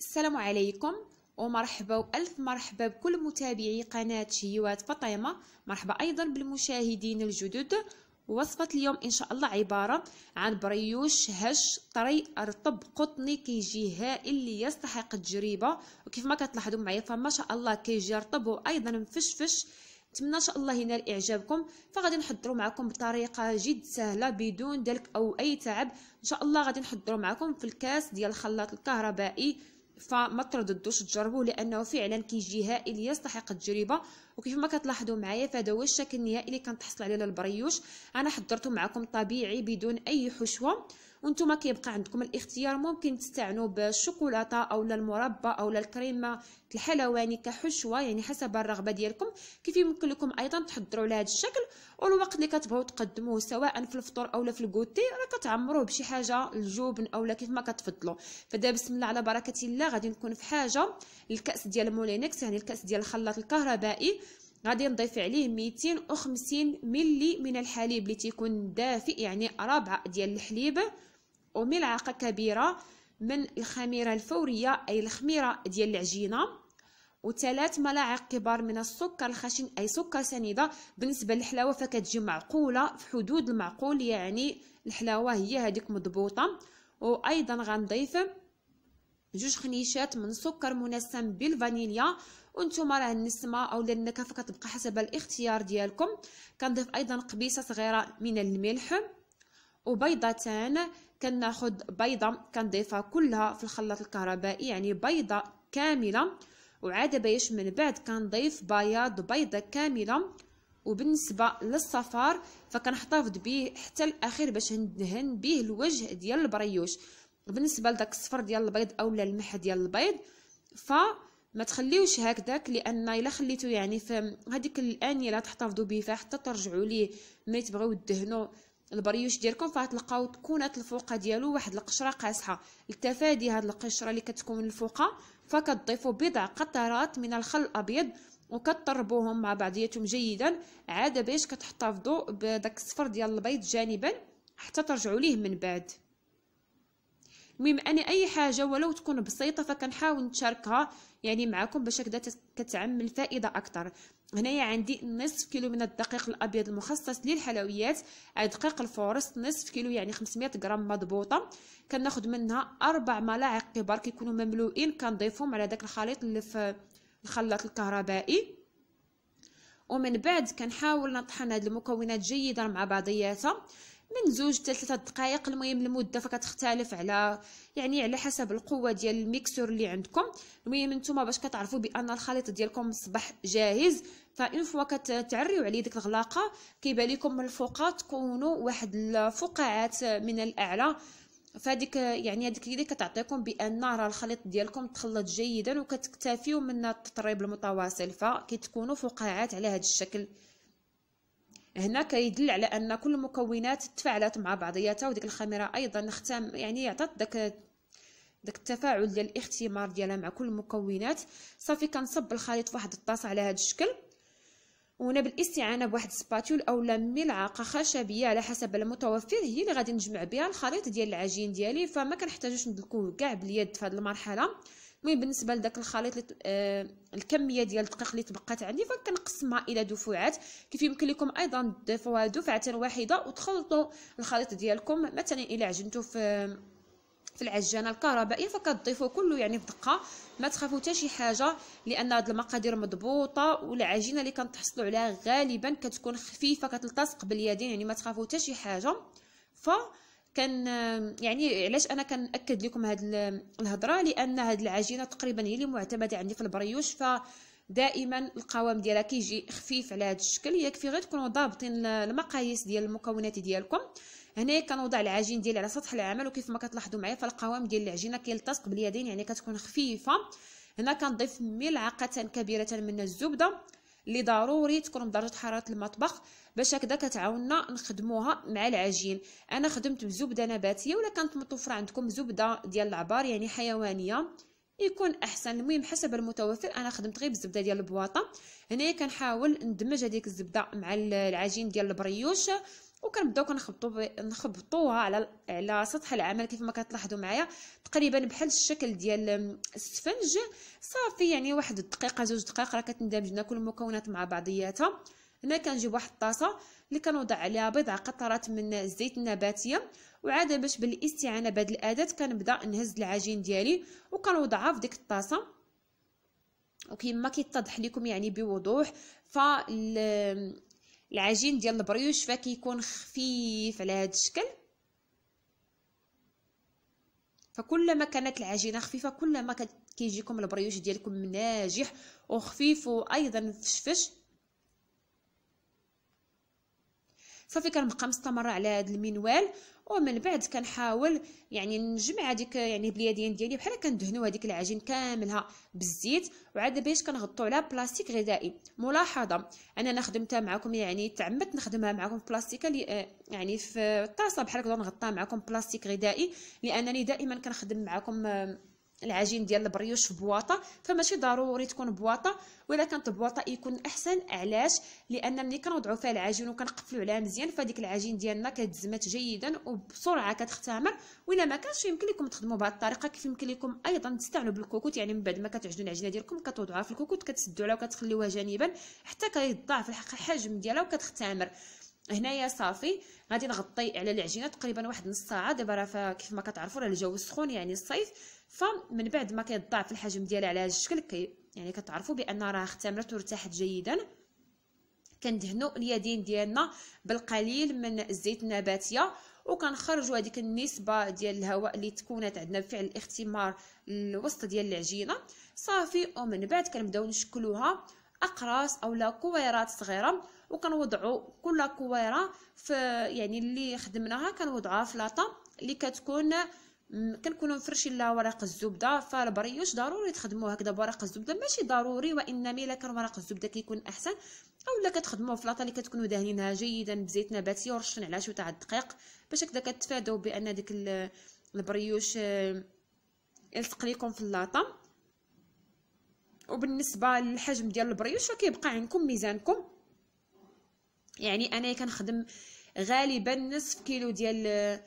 السلام عليكم ومرحبا وألف مرحبا بكل متابعي قناة شهيوات فطيمة مرحبا أيضا بالمشاهدين الجدد وصفة اليوم إن شاء الله عبارة عن بريوش هش طري رطب قطني كيجي هائل اللي يستحق التجربة وكيف ما كتلاحظوا معايا فما شاء الله كيجي رطب وأيضا مفشفش نتمنى ان شاء الله ينال اعجابكم فغادي نحضروا معكم بطريقه جد سهله بدون دلك او اي تعب ان شاء الله غادي نحضروا معكم في الكاس ديال الخلاط الكهربائي فما ترددوش تجربوه لانه فعلا كيجي هائل يستحق التجربه وكيف ما كتلاحظوا معايا فهذا هو الشكل النهائي اللي كنتحصل عليه للبريوش انا حضرته معكم طبيعي بدون اي حشوه وانتم كيبقى عندكم الاختيار ممكن تستعنوا بالشوكولاته او المربى او الكريمه الحلواني كحشوه يعني حسب الرغبه ديالكم كيف يمكن لكم ايضا تحضروا على الشكل والوقت اللي كتبغوا تقدموه سواء في الفطور او في الكوتي راه كتعمروه بشي حاجه الجبن اولا كيف ما كتفضلوا فدا بسم الله على بركه الله غادي نكون في حاجه الكاس ديال مولينكس يعني الكاس ديال الخلاط الكهربائي غادي نضيف عليه 250 ملي من الحليب اللي تيكون دافئ يعني ربع ديال الحليب وملعقه كبيره من الخميره الفوريه اي الخميره ديال العجينه وثلاث ملاعق كبار من السكر الخشن اي سكر سنيده بالنسبه للحلاوه فكتجي معقوله في حدود المعقول يعني الحلاوه هي هذيك مضبوطه وايضا غنضيف جوج خنيشات من سكر منسم بالفانيليا وانتم راه النسمه اولا النكهه كتبقى حسب الاختيار ديالكم كنضيف ايضا قبيصه صغيره من الملح وبيضتان كناخذ بيضه كنضيفها كلها في الخلاط الكهربائي يعني بيضه كامله وعاد بايش من بعد كنضيف بياض بيضه كامله وبالنسبه للصفار فكنحتفظ به حتى الاخير باش ندهن به الوجه ديال البريوش بالنسبه لداك الصفر ديال البيض اولا الملح ديال البيض ف ما تخليوش هكذاك لان الا خليتو يعني في هذيك الانيه لا تحتفظوا به حتى ترجعوا ليه ملي تبغيو تدهنوا البريوش ديالكم فغتلقاو تكونات الفوقه ديالو واحد القشره قاصحه لتفادي هاد القشره اللي كتكون الفوقه فكتضيفوا بضع قطرات من الخل الابيض وكتطربوهم مع بعضياتهم جيدا عاد باش كتحتفظوا بداك الصفر ديال البيض جانبا حتى ترجعوا ليه من بعد المهم انا اي حاجه ولو تكون بسيطه فكنحاول نشاركها يعني معكم باش هكذا كتعمل فائده اكثر هنايا عندي نصف كيلو من الدقيق الابيض المخصص للحلويات دقيق الفورست نصف كيلو يعني 500 غرام مضبوطه كناخذ منها اربع ملاعق كبار كيكونوا مملوئين كنضيفهم على داك الخليط اللي في الخلاط الكهربائي ومن بعد كنحاول نطحن هاد المكونات جيدا مع بعضياتها من زوج حتى ثلاثه دقائق المهم المده فكتختلف على يعني على حسب القوه ديال الميكسور اللي عندكم المهم نتوما باش كتعرفوا بان الخليط ديالكم صبح جاهز فإن فوا كتعريو عليه ديك الغلاقه كيبان لكم من الفوق تكونوا واحد الفقاعات من الاعلى فهاديك يعني هاديك اللي كتعطيكم بان راه الخليط ديالكم تخلط جيدا وكتكتفيو من التطريب المتواصل فكتكونوا فقاعات على هذا الشكل هنا كيدل على ان كل المكونات تفاعلت مع بعضياتها وديك الخميره ايضا ختام يعني عطات داك داك التفاعل ديال الاختمار ديالها مع كل المكونات صافي كنصب الخليط فواحد الطاسه على هذا الشكل وهنا بالاستعانه بواحد سباتول اولا ملعقه خشبيه على حسب المتوفر هي اللي غادي نجمع بها الخليط ديال العجين ديالي فما كنحتاجوش ندلكوه كاع باليد في هذه المرحله المهم بالنسبه لذاك الخليط اللي آه الكميه ديال الدقيق اللي تبقات عندي فكنقسمها الى دفوعات كيف يمكن لكم ايضا تضيفوها دفعه واحده وتخلطوا الخليط ديالكم مثلا الى عجنتو في في العجانه الكهربائيه فكتضيفوا كله يعني بدقه ما تخافوا حتى شي حاجه لان هاد المقادير مضبوطه والعجينه اللي كنتحصلوا عليها غالبا كتكون خفيفه كتلتصق باليدين يعني ما تخافوا حتى شي حاجه ف كان يعني علاش انا كنأكد لكم هاد الهضره لان هاد العجينه تقريبا هي اللي معتمده عندي في البريوش ف دائما القوام ديالها كيجي خفيف على هذا الشكل يكفي غير تكونوا ضابطين المقاييس ديال المكونات ديالكم هنا كنوضع العجين ديالي على سطح العمل وكيف ما كتلاحظوا معايا فالقوام ديال العجينه كيلتصق باليدين يعني كتكون خفيفه هنا كنضيف ملعقه كبيره من الزبده اللي ضروري تكون بدرجه حراره المطبخ باش هكذا كتعاوننا نخدموها مع العجين انا خدمت بزبده نباتيه ولا كانت متوفره عندكم زبده ديال العبار يعني حيوانيه يكون احسن المهم حسب المتوفر انا خدمت غير بالزبده ديال البواطه هنايا كنحاول ندمج هذيك الزبده مع العجين ديال البريوش وكنبداو كنخبطو نخبطوها على على سطح العمل كيف ما كتلاحظوا معايا تقريبا بحال الشكل ديال السفنج صافي يعني واحد الدقيقه زوج دقائق راه كتندمج كل المكونات مع بعضياتها هنا كنجيب واحد الطاسه اللي كنوضع عليها بضع قطرات من الزيت النباتيه وعاده باش بالاستعانه بهاد الاداه كنبدا نهز العجين ديالي وكنوضعها في ديك الطاسه وكيما كيتضح لكم يعني بوضوح فالعجين ديال البريوش فكيكون خفيف على هذا الشكل فكلما كانت العجينه خفيفه كلما كيجيكم البريوش ديالكم ناجح وخفيف وايضا فشفش صافي كنبقى مستمره على هذا المنوال ومن بعد كنحاول يعني نجمع هذيك يعني باليدين ديالي بحال كندهنوا هذيك العجين كاملها بالزيت وعاد باش كنغطوا على بلاستيك غذائي ملاحظه انا خدمتها معكم يعني تعمدت نخدمها معكم في بلاستيكه آه، يعني في الطاسه بحال كنغطيها معكم بلاستيك غذائي لانني دائما كنخدم معكم آه، العجين ديال البريوش بواطه فماشي ضروري تكون بواطه واذا كانت بواطه يكون احسن علاش لان ملي كنوضعوا فيها العجين وكنقفلوا عليها مزيان فهاديك العجين ديالنا كتزمت جيدا وبسرعه كتختمر واذا ما كانش يمكن لكم تخدموا بهذه الطريقه كيف يمكن لكم ايضا تستعملوا بالكوكوت يعني من بعد ما كتعجنوا العجينه ديالكم كتوضعوها في الكوكوت كتسدوا عليها وكتخليوها جانبا حتى كيضاعف الحجم ديالها وكتختمر هنايا صافي غادي نغطي على العجينه تقريبا واحد نص ساعه دابا راه كيف ما كتعرفوا راه الجو سخون يعني الصيف فمن بعد ما كيضاعف الحجم ديالها على هذا الشكل كي يعني كتعرفوا بان راه اختمرت وارتاحت جيدا كندهنوا اليدين ديالنا بالقليل من الزيت النباتيه وكنخرجوا هذيك النسبه ديال الهواء اللي تكونت عندنا بفعل الاختمار الوسط ديال العجينه صافي ومن بعد كنبداو نشكلوها اقراص اولا كويرات صغيره وكنوضعوا كل كويره في يعني اللي خدمناها كنوضعها في لاطه اللي كتكون كنكونوا مفرشين لها ورق الزبده فالبريوش ضروري تخدموه هكذا بورق الزبده ماشي ضروري وانما الا كان ورق الزبده كيكون احسن اولا كتخدموه في لاطه اللي كتكونوا داهنينها جيدا بزيت نباتي ورشين على شويه تاع الدقيق باش هكذا كتفاداو بان ديك البريوش آه، يلصق ليكم في اللاطه وبالنسبه للحجم ديال البريوش كيبقى عندكم ميزانكم يعني انا كنخدم غالبا نصف كيلو ديال آه،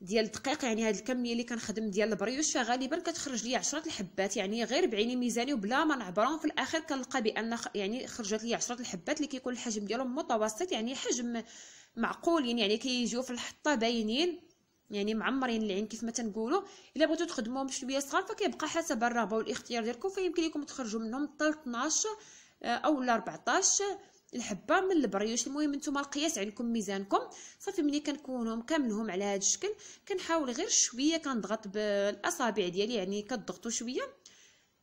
ديال الدقيق يعني هاد الكميه اللي كنخدم ديال البريوش فغالبا كتخرج لي 10 الحبات يعني غير بعيني ميزاني وبلا ما نعبرهم في الاخر كنلقى بان يعني خرجت لي 10 الحبات اللي كيكون الحجم ديالهم متوسط يعني حجم معقولين يعني كيجيو في الحطه باينين يعني معمرين العين كيف ما تنقولوا الا بغيتو تخدموهم شويه صغار فكيبقى حسب الرغبه والاختيار ديالكم فيمكن لكم تخرجوا منهم حتى 12 آه، او 14 الحبه من البريوش المهم نتوما القياس عندكم ميزانكم صافي ملي كنكونو كاملهم على هذا الشكل كنحاول غير شويه كنضغط بالاصابع ديالي يعني كضغطوا شويه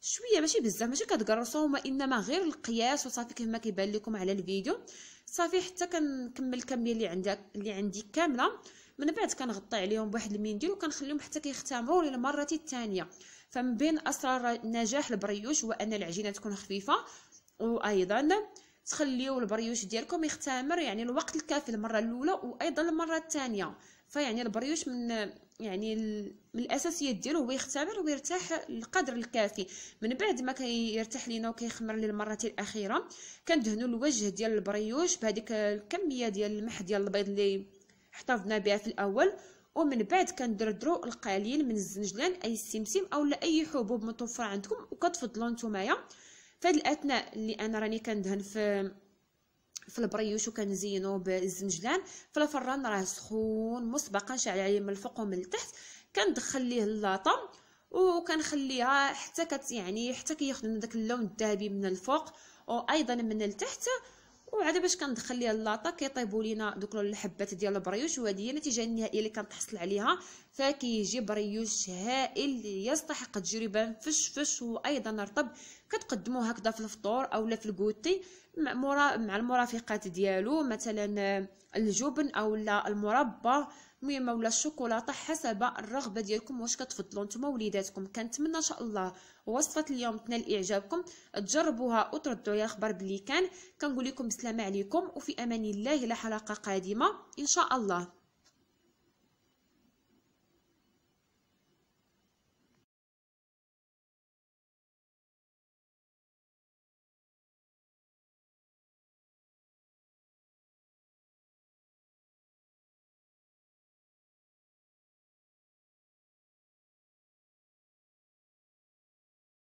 شويه ماشي بزاف ماشي كتقرصوهم وانما غير القياس وصافي كما كيبان لكم على الفيديو صافي حتى كنكمل الكميه اللي عندك اللي عندي كامله من بعد كنغطي عليهم بواحد المنديل وكنخليهم حتى كيختمروا للمره الثانيه فمن بين اسرار نجاح البريوش هو ان العجينه تكون خفيفه وايضا تخليو البريوش ديالكم يختمر يعني الوقت الكافي المره الاولى وايضا المره الثانيه فيعني البريوش من يعني من الاساسيات ديالو هو يختمر ويرتاح القدر الكافي من بعد ما كيرتاح لينا وكيخمر لي المره الاخيره كندهنوا الوجه ديال البريوش بهذيك الكميه ديال المح ديال البيض اللي احتفظنا بها في الاول ومن بعد كندردرو القليل من الزنجلان اي السمسم اولا اي حبوب متوفره عندكم وكتفضلوا نتوما في هذا الاثناء اللي انا راني كندهن في في البريوش وكنزينو بالزنجلان في الفران راه سخون مسبقا شعل عليه من الفوق ومن التحت كندخل ليه اللاطه وكنخليها حتى كت يعني حتى كياخذ داك اللون الذهبي من الفوق وايضا من التحت وعاد باش كندخل ليها اللاطه كيطيبوا لينا دوك الحبات ديال البريوش وهذه هي النتيجه النهائيه اللي كنتحصل عليها فكيجي بريوش هائل يستحق تجربه فش فش وايضا رطب كتقدموا هكذا في الفطور اولا في الكوتي مع, مرا... مع المرافقات ديالو مثلا آه، الجبن اولا المربى المهم ولا الشوكولاته حسب الرغبه ديالكم واش كتفضلوا نتوما وليداتكم كنتمنى ان شاء الله وصفه اليوم تنال اعجابكم تجربوها وتردوا عليا خبر بلي كان كنقول لكم بسلامه عليكم وفي امان الله الى حلقه قادمه ان شاء الله